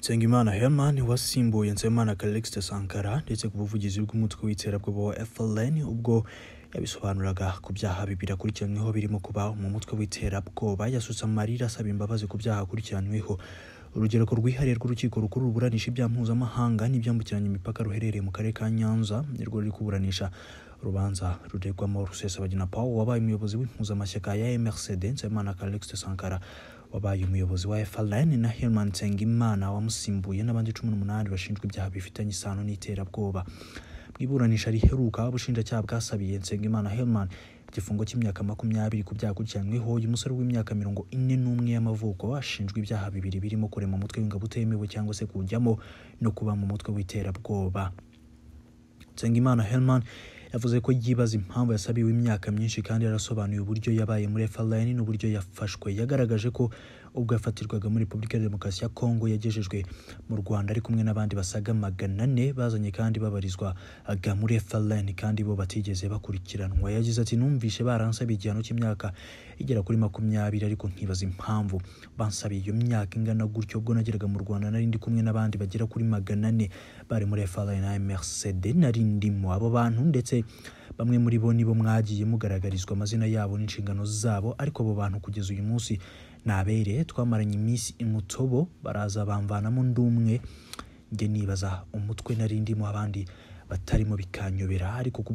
Nsengimana Herman wasimbuye Nsengimana Calixte Sankara ndetse ku buvugizi bw'umutwe w'iterabwoba wa FLN ubwo yabisobanuraga ku byaha bibiri akurikiranyweho birimo kuba mu mutwe w'iterabwoba yasutse amarira asaba imbabazi ku byaha akurikiranyweho urugereko rwihariye rw'urukiko rukuru ruburanisha ibyaha mpuzamahanga n'ibyambukiranya imipaka ruherereye mu karere ka Nyanza nirwo ruri kuburanisha urubanza ruregwamo Rusesabagina Paul wabaye umuyobozi w'impuzamashyaka ya MRCD Nsabimana Calixte Sankara wabaye umuyobozi wa FLN na Herman Nsengimana wamusimbuye n'abandi cumi n'umunani bashinjwa ibyaha bifitanye isano n'iterabwoba mu iburanisha riheruka ubushinjacyaha bwasabiye Nsengimana Herman igifungo cy'imyaka makumyabiri ku byaha akurikiranyweho uyu musore w'imyaka mirongo ine n'umwe y'amavuko ashinjwa ibyaha bibiri birimo kurema umutwe w'ingabo utemewe cyangwa se kuwujyamo no kuba mu mutwe w'iterabwoba Nsengimana Herman yavuze ko yibaza impamvu yasabiwe imyaka myinshi kandi yarasobanuye uburyo yabaye muri FLN n'uburyo yafashwe yagaragaje ko ubwo yafatirwaga muri Repubulika ya Demokarasi ya Kongo yagejejwe mu Rwanda ari kumwe n'abandi basaga magana ane bazanye kandi babarizwa aga muri FLN kandi bo batigeze bakurikiranwa yagize ati numvise baransabiye igihano cy'imyaka igera kuri makumyabiri ariko nkibaza impamvu bansabiye iyo myaka ingana gutyo ubwo nageraga mu Rwanda nari ndi kumwe n'abandi bagera kuri magana ane bari muri FLN na MRCD nari abo bantu ndetse bamwe muri bo nibo mwagiye mugaragarizwa amazina yabo n'inshingano zabo ariko abo bantu kugeza uyu munsi nabere twamaranye iminsi imutobo baraza bamvanamo umwe njye nibaza umutwe nari ndimo abandi batarimo bikanyobera ariko ku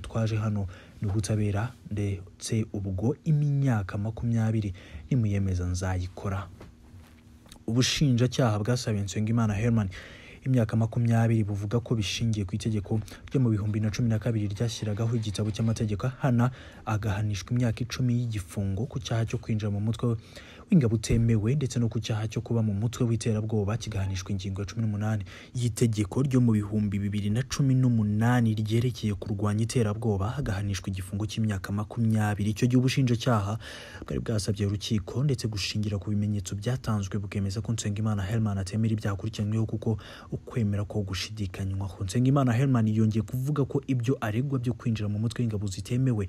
twaje hano ni ubutabera ndetse ubwo imyaka makumyabiri nimuyemeza nzayikora ubushinjacyaha bwasabye Nsengimana Herman imyaka makumyabiri buvuga ko bishingiye ku itegeko ryo mu bihumbi na cumi na kabiri ryashyiragaho igitabo cy'amategeko ahana agahanishwa imyaka icumi y'igifungo ku cyaha cyo kwinjira mu mutwe w'ingabo utemewe ndetse no ku cyaha cyo kuba mu mutwe w'iterabwoba kigahanishwa ingingo ya cumi n'umunani y'itegeko ryo mu bihumbi bibiri na cumi n'umunani ryerekeye kurwanya iterabwoba hagahanishwa igifungo cy'imyaka makumyabiri icyo gihe ubushinjacyaha bwari bwasabye urukiko ndetse gushingira ku bimenyetso byatanzwe bwemeza ko Nsengimana Herman atemera ibyaha akurikiranyweho kuko ukwemera ko gushidikanywaho nsengimana herman yongeye kuvuga ko ibyo aregwa byo kwinjira mu mutwe w'ingabo zitemewe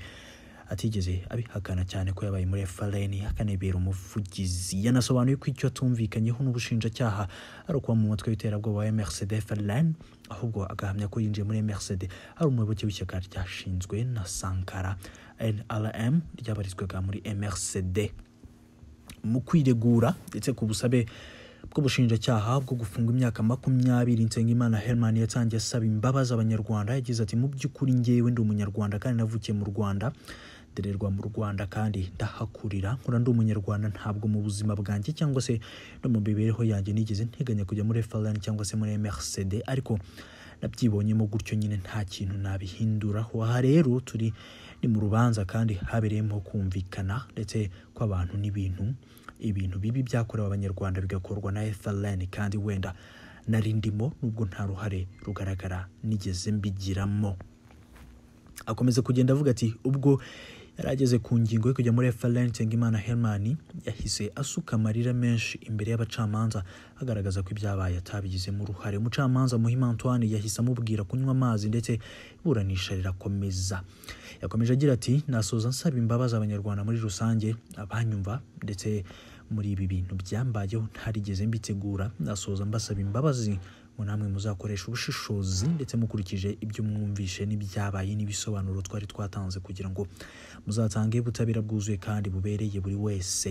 atigeze abihakana cyane ko yabaye muri FRN akanebera umuvugizi yanasobanuye ko icyo atumvikanyeho n'ubushinjacyaha ari ukuba mu mutwe w'iterabwoba wa MRCD FRN ahubwo agahamya ko yinjiye muri MRCD ari umuyoboke w'ishyaka ryashinzwe na Sankara NRM ryabarizwaga muri MRCD mu kwiregura ndetse ku busabe bw'ubushinjacyaha bwo gufunga imyaka makumyabiri Nsengimana Herman yatangiye asaba imbabazi abanyarwanda yagize ati mu by'ukuri ngewe ndi umunyarwanda kandi navukiye mu Rwanda ndererwa mu Rwanda kandi ndahakurira nkora ndi umunyarwanda ntabwo mu buzima bwanjye cyangwa se no mu mibereho yanjye nigeze nteganya kujya muri FLN cyangwa se muri MRCD ariko nabyibonyemo gutyo nyine nta kintu nabihinduraho aha rero turi ni mu rubanza kandi habereyemo kumvikana ndetse kw'abantu n'ibintu ibintu bibi byakorewe abanyarwanda bigakorwa na ethelene kandi wenda nari ndimo nubwo nta ruhare rugaragara nigeze mbigiramo akomeza kugenda avuga ati ubwo yari ageze ku ngingo yo kujya muri efarenti Nsengimana Herman yahise asuka amarira menshi imbere y'abacamanza agaragaza ko ibyabaye atabigizemo uruhare umucamanza Muhima Antoine yahise amubwira kunywa amazi ndetse iburanisha rirakomeza yakomeje agira ati nasoza nsaba imbabazi abanyarwanda muri rusange abanyumva ndetse muri ibi bintu byambayeho ntarigeze mbitegura nasoza mbasaba imbabazi ngo namwe muzakoresha ubushishozi ndetse mukurikije ibyo mwumvishe n'ibyabaye n'ibisobanuro twari twatanze kugira ngo muzatange ubutabera bwuzuye kandi bubereye buri wese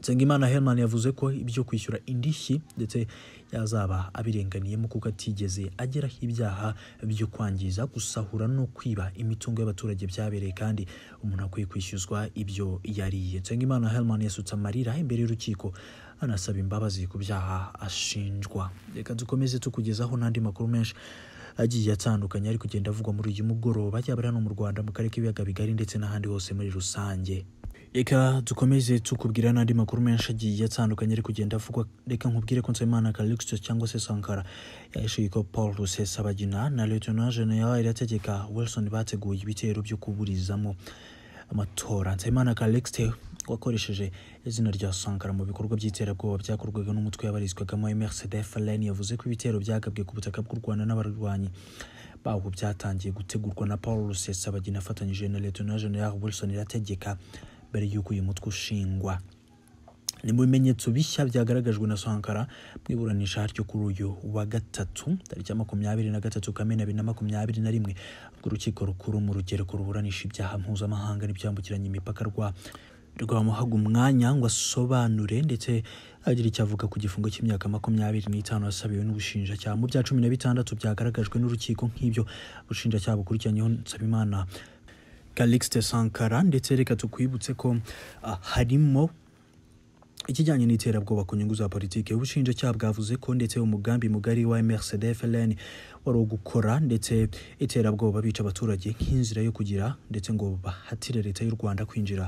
nsengimana Herman yavuze ko ibyo kwishyura indishyi ndetse yazaba abirenganiyemo kuko atigeze ageraho ibyaha byo kwangiza gusahura no kwiba imitungo y'abaturage byabereye kandi umuntu akwiye kwishyuzwa ibyo yariye nsengimana Herman yasutse amarira imbere y'urukiko anasaba imbabazi ku byaha ashinjwa reka dukomeze tukugezaho n'andi makuru menshi agiye atandukanye ari kugenda avugwa muri uyu mugoroba yaba hano mu rwanda mu karere k'ibiyaga bigari ndetse n'ahandi hose muri rusange reka dukomeze tukubwira n'andi makuru menshi agiye atandukanye ari kugenda avugwa reka nkubwire ko nsabimana karikisito cyangwa se sankara yaheshuye ko paul rusesabagina na leta general irategeka wilson bateguye ibitero byo kuburizamo amatora nsabimana karikisito wakoresheje izina rya sankara mu bikorwa by'iterabwoba byakorwaga n'umutwe yabarizwagamo emerisede faleni yavuze ko ibitero byagabwe ku butaka bw'u rwanda n'abarwanyi bawo byatangiye gutegurwa na paul rusesabagina afatanyije na leta general wilson irategeka mbere y'uko uyu mutwe ushingwa ni mu bimenyetso bishya byagaragajwe na Sankara mu iburanisha haryo kuri uyu wa gatatu tariki ya makumyabiri na gatatu kamena bibiri na makumyabiri na rimwe urukiko rukuru mu rugereko ruburanisha ibyaha mpuzamahanga n'ibyambukiranya imipaka rwa rwamuhaga umwanya ngo asobanure ndetse agira icyo avuga ku gifungo cy'imyaka makumyabiri n'itanu yasabiwe n'ubushinjacyaha mu bya cumi na bitandatu byagaragajwe n'urukiko nk'ibyo ubushinjacyaha bukurikiranyeho nsabimana Calixte Sankara ndetse reka tukwibutse ko ah, harimo ikijyanye n'iterabwoba ku nyungu za politiki ubushinjacyaha bwavuze ko ndetse umugambi mugari wa Mercedes fln wari gukora ndetse iterabwoba bica abaturage nk'inzira yo kugira ndetse ngo bahatire leta y'u Rwanda kwinjira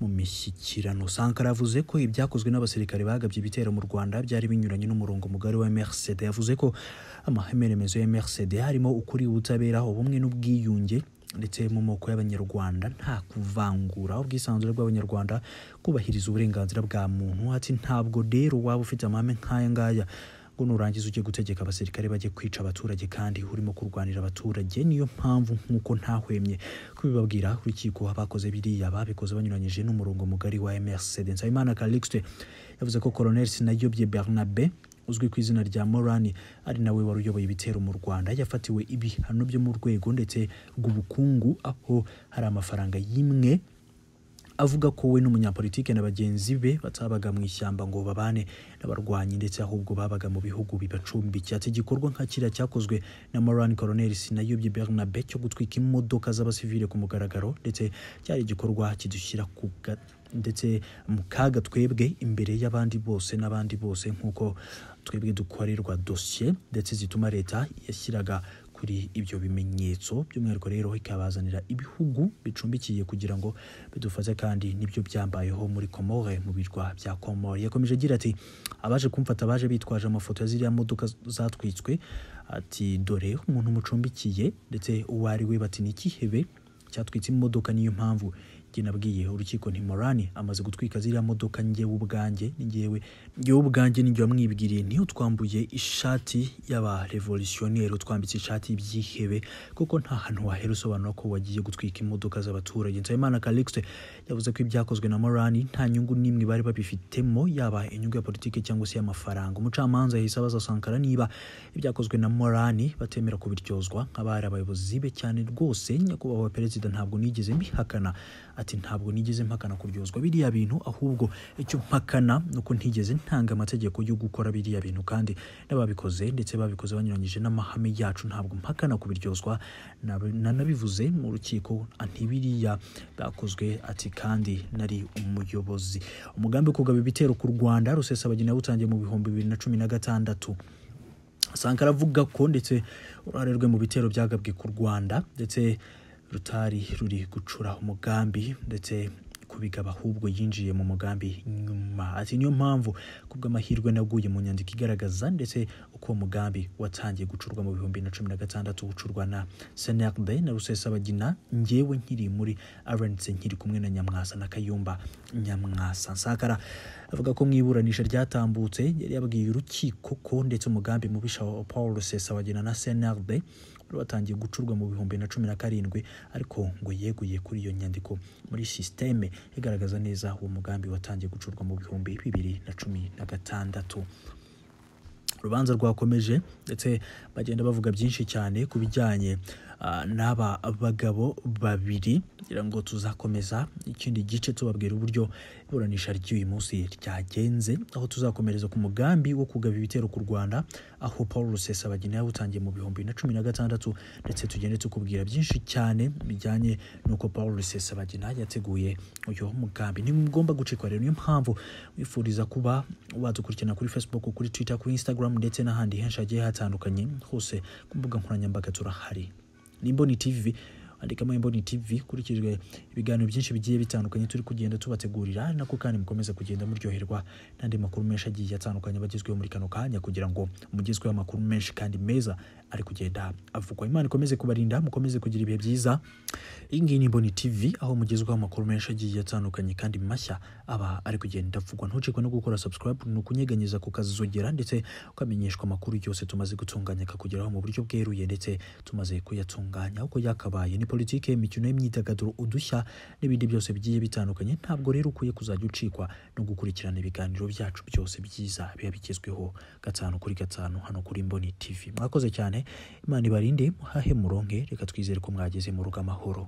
mu mishyikirano Sankara yavuze ko ibyakozwe n'abasirikare bagabye ibitero mu Rwanda byari binyuranye n'umurongo mugari wa Mercedes yavuze ko amahame remezo ya Mercedes harimo ukuri ubutabera ubumwe n'ubwiyunge ndetse mu moko y'abanyarwanda nta kuvangura ubwisanzure bw'abanyarwanda kubahiriza uburenganzira bwa muntu ati ntabwo rero waba ufite amahame nk'aya ngaya ngo nurangiza ujye gutegeka abasirikare bajye kwica abaturage kandi urimo kurwanira abaturage niyo mpamvu nk'uko ntahwemye kubibabwira urukiko abakoze biriya babikoze banyuranyije n'umurongo mugari wa MRC Nsabimana Calixte yavuze ko Colonel Sinayobye Bernabe uzwi ku izina rya Morani ari nawe wari uyoboye ibitero mu Rwanda yafatiwe ibihano byo mu rwego ndetse rw'ubukungu aho hari amafaranga y'imwe avuga ko we n'umunyapolitike na bagenzi be batabaga mu ishyamba ngo babane n'abarwanyi ndetse ahubwo babaga mu bihugu bibacumbikiye ati igikorwa nka kiriya cyakozwe na Morani Colonel Sinayobye Bernabe cyo gutwika imodoka z'abasivile ku mugaragaro ndetse cyari igikorwa kidushyira ku ndetse mu kaga twebwe imbere y'abandi bose n'abandi bose nk'uko twebwe dukorerwa dosiye ndetse zituma leta yashyiraga kuri ibyo bimenyetso by'umwihariko rero ikabazanira ibihugu bicumbikiye kugira ngo bidufaze kandi n'ibyo byambayeho muri komore mu birwa bya komore yakomeje agira ati abaje kumfata baje bitwaje amafoto ya ziriya modoka zatwitswe ati dore umuntu mucumbikiye ndetse uwo ari we bati ni ikihebe cyatwitse imodoka niyo mpamvu nabwiye urukiko Morani amaze gutwika ziriya modoka njyewe ubwanjye njyewe njyewe ubwanjye n'ijya wamwibwiriye niyo twambuye ishati y'abarevolutionnere twambitse ishati y'ibyihebe kuko nta hantu wahera usobanura ko wagiye gutwika imodoka z'abaturage nsabimana calixte yavuze ko ibyakozwe na morani nta nyungu n'imwe bari babifitemo yaba inyungu ya politiki cyangwa se y'amafaranga umucamanza yahise abazasankara niba ibyakozwe na morani batemera kubiryozwa nk'abari abayobozi be cyane rwose nyakubahwa perezida ntabwo nigeze mbihakana ati ntabwo nigeze mpakana kuryozwa biriya bintu ahubwo icyo mpakana ni uko ntigeze ntanga amategeko yo gukora biriya bintu kandi n'ababikoze ndetse babikoze banyuranyije n'amahame yacu ntabwo mpakana kubiryozwa nanabivuze mu rukiko ntibiriya bakozwe ati kandi nari umuyobozi umugambi kugaba ibitero ku rwanda rusesa rusesabagina yawutangiye mu bihumbi bibiri na cumi na gatandatu sankara avuga ko ndetse uruhare rwe mu bitero byagabwe ku rwanda ndetse rutari ruri gucura umugambi ndetse kubigaba ahubwo yinjiye mu mugambi nyuma ati niyo mpamvu kubw'amahirwe naguye mu nyandiko igaragaza ndetse uko uwo mugambi watangiye gucurwa mu bihumbi na cumi na gatandatu gucurwa na senerd na rusesabagina ngewe nkiri muri rnc nkiri kumwe na nyamwasa na kayumba nyamwasa nsakara avuga ko mu iburanisha ryatambutse yari yabwiye urukiko ko ndetse umugambi mubisha wa paul rusesabagina na senerd rwatangiye gucurwa mu bihumbi na cumi na karindwi ariko ngo yeguye kuri iyo nyandiko muri sisiteme igaragaza neza uwo mugambi watangiye gucurwa mu bihumbi bibiri na cumi na gatandatu urubanza rwakomeje ndetse bagenda bavuga byinshi cyane ku bijyanye ah, n'aba bagabo babiri kugira ngo tuzakomeza ikindi gice tubabwira uburyo iburanisha ry'uyu munsi ryagenze aho tuzakomereza ku mugambi wo kugaba ibitero ku rwanda aho paul rusesabagina yawutangiye mu bihumbi na cumi na gatandatu ndetse tugende tukubwira byinshi cyane bijyanye n'uko paul rusesabagina yateguye uyu mugambi ntimugomba gucikwa rero niyo mpamvu wifuriza kuba wadukurikirana kuri facebook kuri twitter kuri instagram ndetse n'ahandi henshi hagiye hatandukanye hose ku mbuga nkoranyambaga turahari n'imboni tv andikamo imboni tv ukurikijwe ibiganiro byinshi bigiye bitandukanye turi kugenda tubategurira nako kandi mukomeza kugenda muryoherwa n'andi makuru menshi agiye atandukanye bagezweho muri kano kanya kugira ngo mugezweho amakuru menshi kandi meza ari kugenda avugwa imana ikomeze kubarinda mukomeze kugira ibihe byiza iyi ngiyi ni imboni tv aho mugezwaho amakuru menshi agiye atandukanye kandi mashya aba ari kugenda avugwa ntucikwe no gukora subscribe ni ukunyeganyeza kukazogera ndetse ukamenyeshwa amakuru yose tumaze gutunganya akakugeraho mu buryo bweruye ndetse tumaze kuyatunganya uko yakabaye ni politiki imikino y'imyidagaduro udushya n'ibindi byose bigiye bitandukanye ntabwo rero ukwiye kuzajya ucikwa no gukurikirana ibiganiro byacu byose byiza biba bigezweho gatanu kuri gatanu hano kuri mboni tv mwakoze cyane imana ibarinde muhahe muronke reka twizere ko mwageze mu rugo amahoro